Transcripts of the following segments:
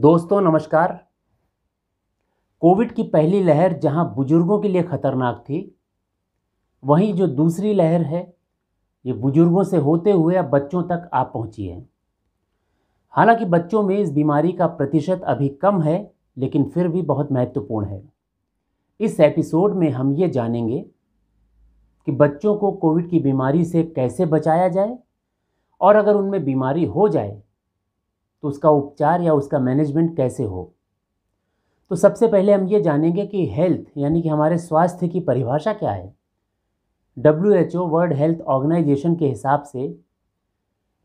दोस्तों नमस्कार कोविड की पहली लहर जहां बुजुर्गों के लिए खतरनाक थी वहीं जो दूसरी लहर है ये बुजुर्गों से होते हुए अब बच्चों तक आ पहुंची है हालांकि बच्चों में इस बीमारी का प्रतिशत अभी कम है लेकिन फिर भी बहुत महत्वपूर्ण है इस एपिसोड में हम ये जानेंगे कि बच्चों को कोविड की बीमारी से कैसे बचाया जाए और अगर उनमें बीमारी हो जाए तो उसका उपचार या उसका मैनेजमेंट कैसे हो तो सबसे पहले हम ये जानेंगे कि हेल्थ यानी कि हमारे स्वास्थ्य की परिभाषा क्या है W H O world health organisation के हिसाब से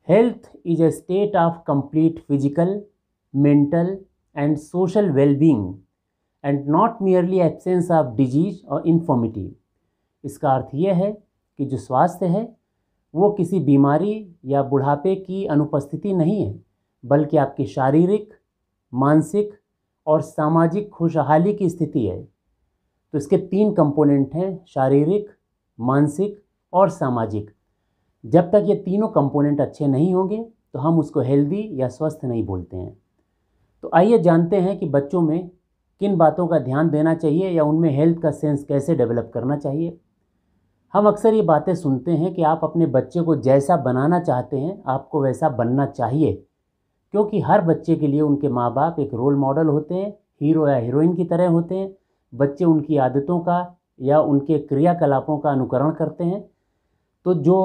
health is a state of complete physical mental and social wellbeing and not merely absence of disease or infirmity इसका अर्थ यह है कि जो स्वास्थ्य है वो किसी बीमारी या बुढ़ापे की अनुपस्थिति नहीं है बल्कि आपकी शारीरिक मानसिक और सामाजिक खुशहाली की स्थिति है तो इसके तीन कंपोनेंट हैं शारीरिक मानसिक और सामाजिक जब तक ये तीनों कंपोनेंट अच्छे नहीं होंगे तो हम उसको हेल्दी या स्वस्थ नहीं बोलते हैं तो आइए जानते हैं कि बच्चों में किन बातों का ध्यान देना चाहिए या उनमें हेल्थ का सेंस कैसे डेवलप करना चाहिए हम अक्सर ये बातें सुनते हैं कि आप अपने बच्चे को जैसा बनाना चाहते हैं आपको वैसा बनना चाहिए क्योंकि हर बच्चे के लिए उनके माँ बाप एक रोल मॉडल होते हैं हीरो या हीरोइन की तरह होते हैं बच्चे उनकी आदतों का या उनके क्रियाकलापों का अनुकरण करते हैं तो जो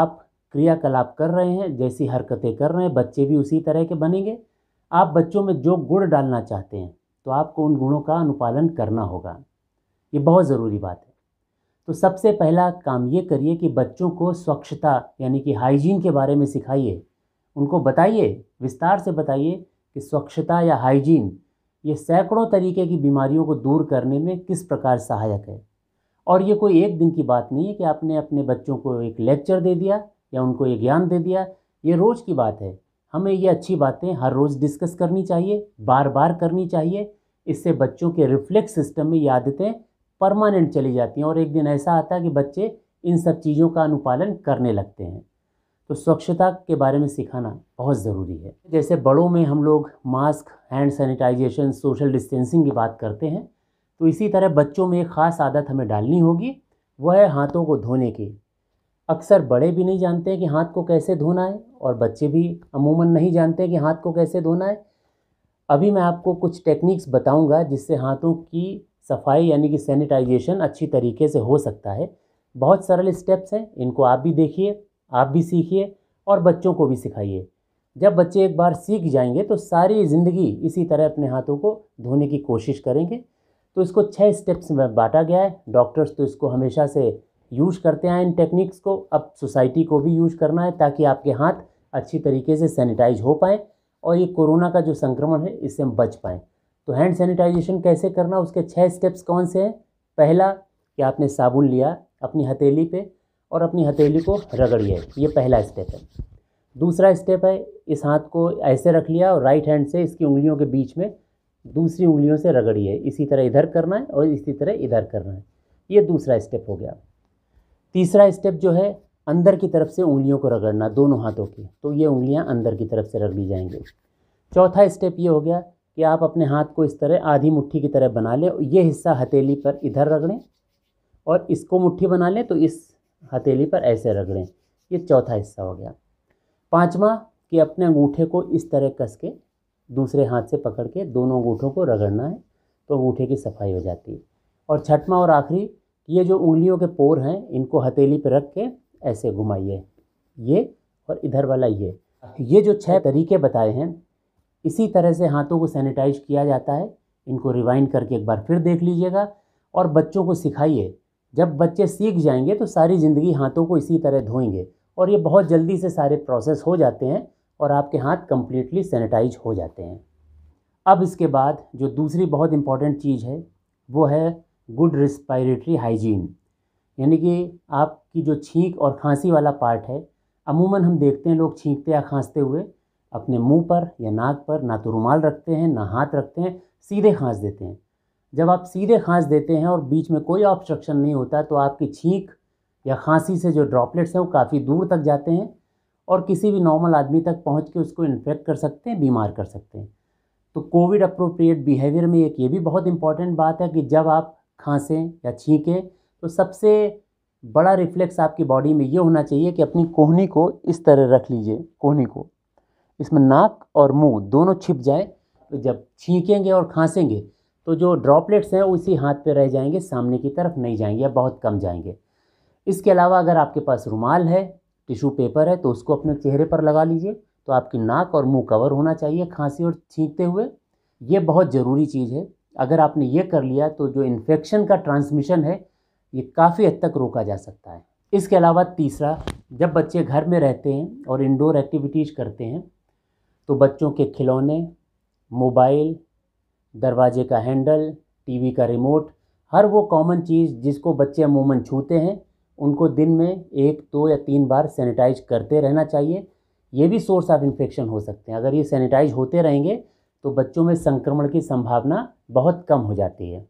आप क्रियाकलाप कर रहे हैं जैसी हरकतें कर रहे हैं बच्चे भी उसी तरह के बनेंगे आप बच्चों में जो गुण डालना चाहते हैं तो आपको उन गुणों का अनुपालन करना होगा ये बहुत ज़रूरी बात है तो सबसे पहला काम ये करिए कि बच्चों को स्वच्छता यानी कि हाइजीन के बारे में सिखाइए उनको बताइए विस्तार से बताइए कि स्वच्छता या हाइजीन ये सैकड़ों तरीके की बीमारियों को दूर करने में किस प्रकार सहायक है और ये कोई एक दिन की बात नहीं है कि आपने अपने बच्चों को एक लेक्चर दे दिया या उनको ये ज्ञान दे दिया ये रोज़ की बात है हमें ये अच्छी बातें हर रोज़ डिस्कस करनी चाहिए बार बार करनी चाहिए इससे बच्चों के रिफ्लेक्स सिस्टम में आदतें परमानेंट चली जाती हैं और एक दिन ऐसा आता है कि बच्चे इन सब चीज़ों का अनुपालन करने लगते हैं तो स्वच्छता के बारे में सिखाना बहुत ज़रूरी है जैसे बड़ों में हम लोग mask hand sanitisation social distancing की बात करते हैं तो इसी तरह बच्चों में एक ख़ास आदत हमें डालनी होगी वह है हाथों को धोने की अक्सर बड़े भी नहीं जानते कि हाथ को कैसे धोना है और बच्चे भी अमूमन नहीं जानते कि हाथ को कैसे धोना है अभी मैं आपको कुछ टेक्निक्स बताऊंगा जिससे हाथों की सफाई यानी कि सैनिटाइजेशन अच्छी तरीके से हो सकता है बहुत सरल स्टेप्स हैं इनको आप भी देखिए आप भी सीखिए और बच्चों को भी सिखाइए जब बच्चे एक बार सीख जाएंगे तो सारी ज़िंदगी इसी तरह अपने हाथों को धोने की कोशिश करेंगे तो इसको छः स्टेप्स में बांटा गया है डॉक्टर्स तो इसको हमेशा से यूज करते हैं इन टेक्निक्स को अब सोसाइटी को भी यूज करना है ताकि आपके हाथ अच्छी तरीके से सैनिटाइज हो पाए और ये कोरोना का जो संक्रमण है इससे हम बच पाएँ तो हैंड सैनिटाइजेशन कैसे करना उसके छः स्टेप्स कौन से हैं पहला कि आपने साबुन लिया अपनी हथेली पर और अपनी हथेली को रगड़िए ये पहला स्टेप है दूसरा स्टेप है इस हाथ को ऐसे रख लिया और राइट हैंड से इसकी उंगलियों के बीच में दूसरी उंगलियों से रगड़िए इसी तरह इधर करना है और इसी तरह इधर करना है ये दूसरा स्टेप हो गया तीसरा स्टेप जो है अंदर की तरफ से उंगलियों को रगड़ना दोनों हाथों की तो ये उंगलियाँ अंदर की तरफ से रख ली जाएंगी चौथा स्टेप ये हो गया कि आप अपने हाथ को इस तरह आधी मुट्ठी की तरह बना लें ये हिस्सा हथेली पर इधर रगड़ें और इसको मुट्ठी बना लें तो इस हथेली पर ऐसे रगड़ें ये चौथा हिस्सा हो गया पांचवा कि अपने अंगूठे को इस तरह कस के दूसरे हाथ से पकड़ के दोनों अंगूठों को रगड़ना है तो अंगूठे की सफाई हो जाती है और छठवा और आखिरी ये जो उंगलियों के पोर हैं इनको हथेली पर रख के ऐसे घुमाइए ये और इधर वाला ये ये जो छह तरीके बताए हैं इसी तरह से हाथों को सैनिटाइज किया जाता है इनको रिवाइंड करके एक बार फिर देख लीजिएगा और बच्चों को सिखाइए जब बच्चे सीख जाएंगे तो सारी ज़िंदगी हाथों को इसी तरह धोएंगे और ये बहुत जल्दी से सारे प्रोसेस हो जाते हैं और आपके हाथ कम्प्लीटली सैनिटाइज हो जाते हैं अब इसके बाद जो दूसरी बहुत इम्पॉर्टेंट चीज़ है वो है गुड रिस्पायरेटरी हाइजीन यानी कि आपकी जो छींक और खांसी वाला पार्ट है अमूमन हम देखते हैं लोग छींकते या खांसते हुए अपने मुंह पर या नाक पर ना तो रुमाल रखते हैं ना हाथ रखते हैं सीधे खांस देते हैं जब आप सीधे खांस देते हैं और बीच में कोई ऑब्स्ट्रक्शन नहीं होता तो आपकी छींक या खांसी से जो ड्रॉपलेट्स हैं वो काफ़ी दूर तक जाते हैं और किसी भी नॉर्मल आदमी तक पहुंच के उसको इन्फेक्ट कर सकते हैं बीमार कर सकते हैं तो कोविड अप्रोप्रिएट बिहेवियर में एक ये भी बहुत इंपॉर्टेंट बात है कि जब आप खांसें या छींकें तो सबसे बड़ा रिफ्लेक्स आपकी बॉडी में ये होना चाहिए कि अपनी कोहनी को इस तरह रख लीजिए कोहनी को इसमें नाक और मुंह दोनों छिप जाए तो जब छींकेंगे और खांसेंगे तो जो ड्रॉपलेट्स हैं वो इसी हाथ पे रह जाएंगे सामने की तरफ नहीं जाएंगे या बहुत कम जाएंगे इसके अलावा अगर आपके पास रुमाल है टिशू पेपर है तो उसको अपने चेहरे पर लगा लीजिए तो आपकी नाक और मुंह कवर होना चाहिए खांसी और छींकते हुए ये बहुत ज़रूरी चीज़ है अगर आपने ये कर लिया तो जो इन्फेक्शन का ट्रांसमिशन है ये काफ़ी हद तक रोका जा सकता है इसके अलावा तीसरा जब बच्चे घर में रहते हैं और इंडोर एक्टिविटीज़ करते हैं तो बच्चों के खिलौने मोबाइल दरवाजे का हैंडल टीवी का रिमोट हर वो कॉमन चीज़ जिसको बच्चे अमूमन छूते हैं उनको दिन में एक दो या तीन बार सैनिटाइज करते रहना चाहिए ये भी सोर्स ऑफ इन्फेक्शन हो सकते हैं अगर ये सैनिटाइज होते रहेंगे तो बच्चों में संक्रमण की संभावना बहुत कम हो जाती है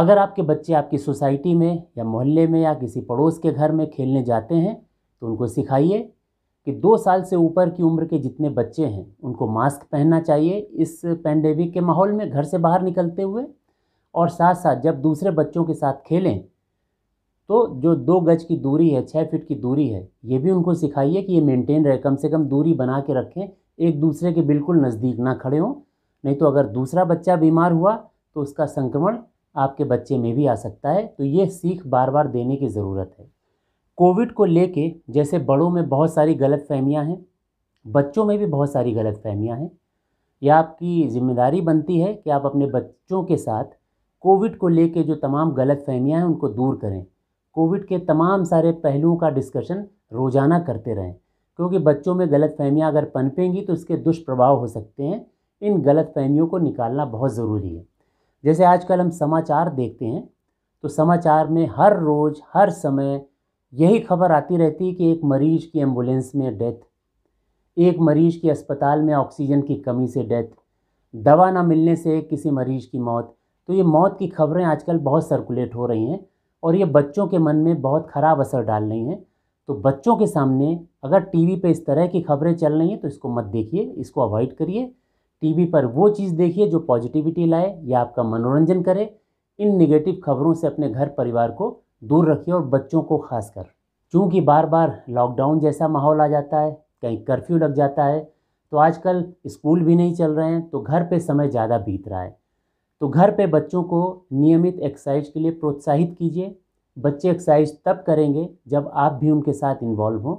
अगर आपके बच्चे आपकी सोसाइटी में या मोहल्ले में या किसी पड़ोस के घर में खेलने जाते हैं तो उनको सिखाइए कि दो साल से ऊपर की उम्र के जितने बच्चे हैं उनको मास्क पहनना चाहिए इस पेंडेमिक के माहौल में घर से बाहर निकलते हुए और साथ साथ जब दूसरे बच्चों के साथ खेलें तो जो दो गज की दूरी है छः फीट की दूरी है ये भी उनको सिखाइए कि ये मेंटेन रहे कम से कम दूरी बना के रखें एक दूसरे के बिल्कुल नज़दीक ना खड़े हों नहीं तो अगर दूसरा बच्चा बीमार हुआ तो उसका संक्रमण आपके बच्चे में भी आ सकता है तो ये सीख बार बार देने की ज़रूरत है कोविड को लेके जैसे बड़ों में बहुत सारी गलत फहमियाँ हैं बच्चों में भी बहुत सारी गलत फहमियाँ हैं यह आपकी ज़िम्मेदारी बनती है कि आप अपने बच्चों के साथ कोविड को लेके जो तमाम गलत फहमियाँ हैं उनको दूर करें कोविड के तमाम सारे पहलुओं का डिस्कशन रोज़ाना करते रहें क्योंकि बच्चों में गलत फहमियाँ अगर पनपेंगी तो इसके दुष्प्रभाव हो सकते हैं इन गलत फहमियों को निकालना बहुत ज़रूरी है जैसे आजकल हम समाचार देखते हैं तो समाचार में हर रोज़ हर समय यही खबर आती रहती है कि एक मरीज़ की एम्बुलेंस में डेथ एक मरीज़ की अस्पताल में ऑक्सीजन की कमी से डेथ दवा ना मिलने से किसी मरीज़ की मौत तो ये मौत की खबरें आजकल बहुत सर्कुलेट हो रही हैं और ये बच्चों के मन में बहुत ख़राब असर डाल रही हैं तो बच्चों के सामने अगर टीवी पे इस तरह की खबरें चल रही हैं तो इसको मत देखिए इसको अवॉइड करिए टीवी पर वो चीज़ देखिए जो पॉजिटिविटी लाए या आपका मनोरंजन करे इन निगेटिव खबरों से अपने घर परिवार को दूर रखिए और बच्चों को खासकर चूँकि बार बार लॉकडाउन जैसा माहौल आ जाता है कहीं कर्फ्यू लग जाता है तो आजकल स्कूल भी नहीं चल रहे हैं तो घर पे समय ज़्यादा बीत रहा है तो घर पे बच्चों को नियमित एक्सरसाइज के लिए प्रोत्साहित कीजिए बच्चे एक्सरसाइज तब करेंगे जब आप भी उनके साथ इन्वॉल्व हों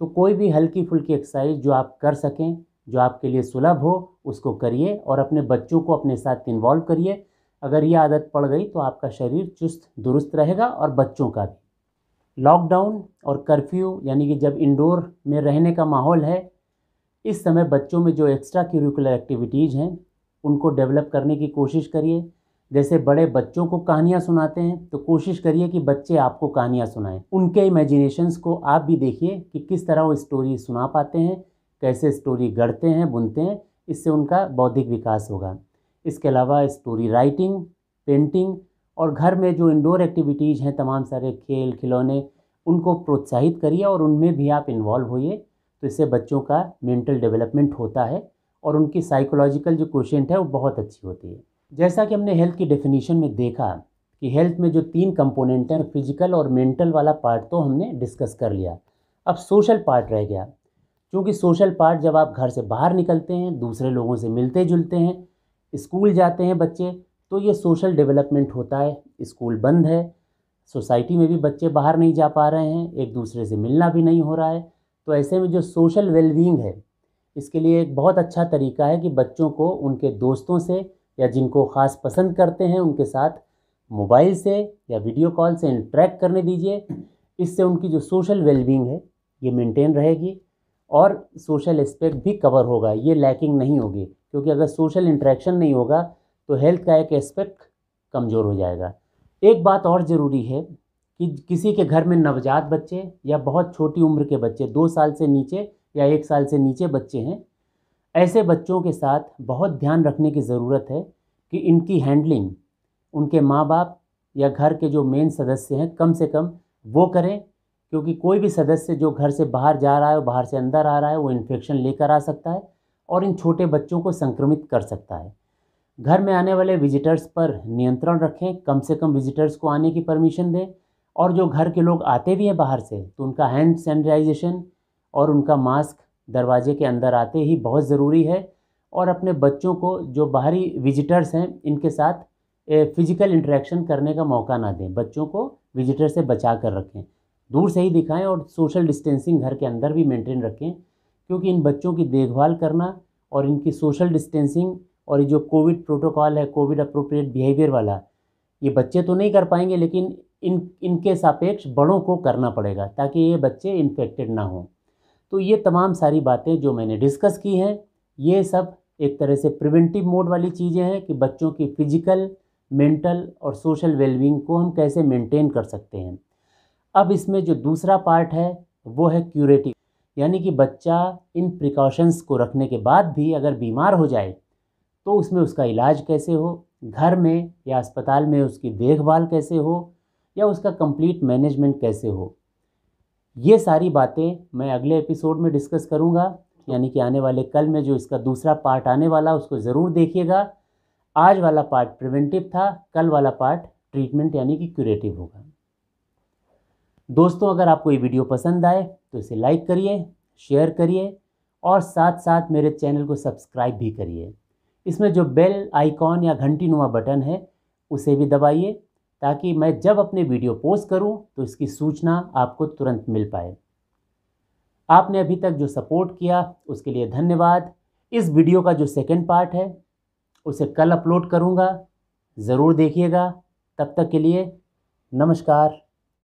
तो कोई भी हल्की फुल्की एक्सरसाइज जो आप कर सकें जो आपके लिए सुलभ हो उसको करिए और अपने बच्चों को अपने साथ इन्वॉल्व करिए अगर ये आदत पड़ गई तो आपका शरीर चुस्त दुरुस्त रहेगा और बच्चों का भी लॉकडाउन और कर्फ्यू यानी कि जब इंडोर में रहने का माहौल है इस समय बच्चों में जो एक्स्ट्रा क्यूरिकुलर एक्टिविटीज़ हैं उनको डेवलप करने की कोशिश करिए जैसे बड़े बच्चों को कहानियाँ सुनाते हैं तो कोशिश करिए कि बच्चे आपको कहानियाँ सुनाएं उनके इमेजिनेशंस को आप भी देखिए कि किस तरह वो स्टोरी सुना पाते हैं कैसे स्टोरी गढ़ते हैं बुनते हैं इससे उनका बौद्धिक विकास होगा इसके अलावा स्टोरी राइटिंग पेंटिंग और घर में जो इंडोर एक्टिविटीज़ हैं तमाम सारे खेल खिलौने उनको प्रोत्साहित करिए और उनमें भी आप इन्वॉल्व होइए तो इससे बच्चों का मेंटल डेवलपमेंट होता है और उनकी साइकोलॉजिकल जो क्वेश्चन है वो बहुत अच्छी होती है जैसा कि हमने हेल्थ की डेफिनेशन में देखा कि हेल्थ में जो तीन कंपोनेंट हैं फिजिकल और मेंटल वाला पार्ट तो हमने डिस्कस कर लिया अब सोशल पार्ट रह गया क्योंकि सोशल पार्ट जब आप घर से बाहर निकलते हैं दूसरे लोगों से मिलते जुलते हैं स्कूल जाते हैं बच्चे तो ये सोशल डेवलपमेंट होता है स्कूल बंद है सोसाइटी में भी बच्चे बाहर नहीं जा पा रहे हैं एक दूसरे से मिलना भी नहीं हो रहा है तो ऐसे में जो सोशल वेलबींग है इसके लिए एक बहुत अच्छा तरीका है कि बच्चों को उनके दोस्तों से या जिनको ख़ास पसंद करते हैं उनके साथ मोबाइल से या वीडियो कॉल से इंट्रैक्ट करने दीजिए इससे उनकी जो सोशल वेलबींग है ये मेंटेन रहेगी और सोशल एस्पेक्ट भी कवर होगा ये लैकिंग नहीं होगी क्योंकि अगर सोशल इंट्रैक्शन नहीं होगा तो हेल्थ का एक एस्पेक्ट कमज़ोर हो जाएगा एक बात और ज़रूरी है कि किसी के घर में नवजात बच्चे या बहुत छोटी उम्र के बच्चे दो साल से नीचे या एक साल से नीचे बच्चे हैं ऐसे बच्चों के साथ बहुत ध्यान रखने की ज़रूरत है कि इनकी हैंडलिंग उनके माँ बाप या घर के जो मेन सदस्य हैं कम से कम वो करें क्योंकि कोई भी सदस्य जो घर से बाहर जा रहा है बाहर से अंदर आ रहा है वो इन्फेक्शन लेकर आ सकता है और इन छोटे बच्चों को संक्रमित कर सकता है घर में आने वाले विजिटर्स पर नियंत्रण रखें कम से कम विजिटर्स को आने की परमिशन दें और जो घर के लोग आते भी हैं बाहर से तो उनका हैंड सैनिटाइजेशन और उनका मास्क दरवाजे के अंदर आते ही बहुत ज़रूरी है और अपने बच्चों को जो बाहरी विजिटर्स हैं इनके साथ फिज़िकल इंटरेक्शन करने का मौका ना दें बच्चों को विजिटर से बचा कर रखें दूर से ही दिखाएं और सोशल डिस्टेंसिंग घर के अंदर भी मेंटेन रखें क्योंकि इन बच्चों की देखभाल करना और इनकी सोशल डिस्टेंसिंग और ये जो कोविड प्रोटोकॉल है कोविड अप्रोप्रिएट बिहेवियर वाला ये बच्चे तो नहीं कर पाएंगे लेकिन इन इनके सापेक्ष बड़ों को करना पड़ेगा ताकि ये बच्चे इन्फेक्टेड ना हों तो ये तमाम सारी बातें जो मैंने डिस्कस की हैं ये सब एक तरह से प्रिवेंटिव मोड वाली चीज़ें हैं कि बच्चों की फिजिकल मेंटल और सोशल वेलबींग को हम कैसे मेंटेन कर सकते हैं अब इसमें जो दूसरा पार्ट है वो है क्यूरेटिव यानी कि बच्चा इन प्रिकॉशंस को रखने के बाद भी अगर बीमार हो जाए तो उसमें उसका इलाज कैसे हो घर में या अस्पताल में उसकी देखभाल कैसे हो या उसका कंप्लीट मैनेजमेंट कैसे हो ये सारी बातें मैं अगले एपिसोड में डिस्कस करूँगा यानी कि आने वाले कल में जो इसका दूसरा पार्ट आने वाला उसको ज़रूर देखिएगा आज वाला पार्ट प्रिवेंटिव था कल वाला पार्ट ट्रीटमेंट यानी कि क्यूरेटिव होगा दोस्तों अगर आपको ये वीडियो पसंद आए तो इसे लाइक करिए शेयर करिए और साथ साथ मेरे चैनल को सब्सक्राइब भी करिए इसमें जो बेल आइकॉन या घंटी नुमा बटन है उसे भी दबाइए ताकि मैं जब अपने वीडियो पोस्ट करूं तो इसकी सूचना आपको तुरंत मिल पाए आपने अभी तक जो सपोर्ट किया उसके लिए धन्यवाद इस वीडियो का जो सेकेंड पार्ट है उसे कल अपलोड करूँगा ज़रूर देखिएगा तब तक के लिए नमस्कार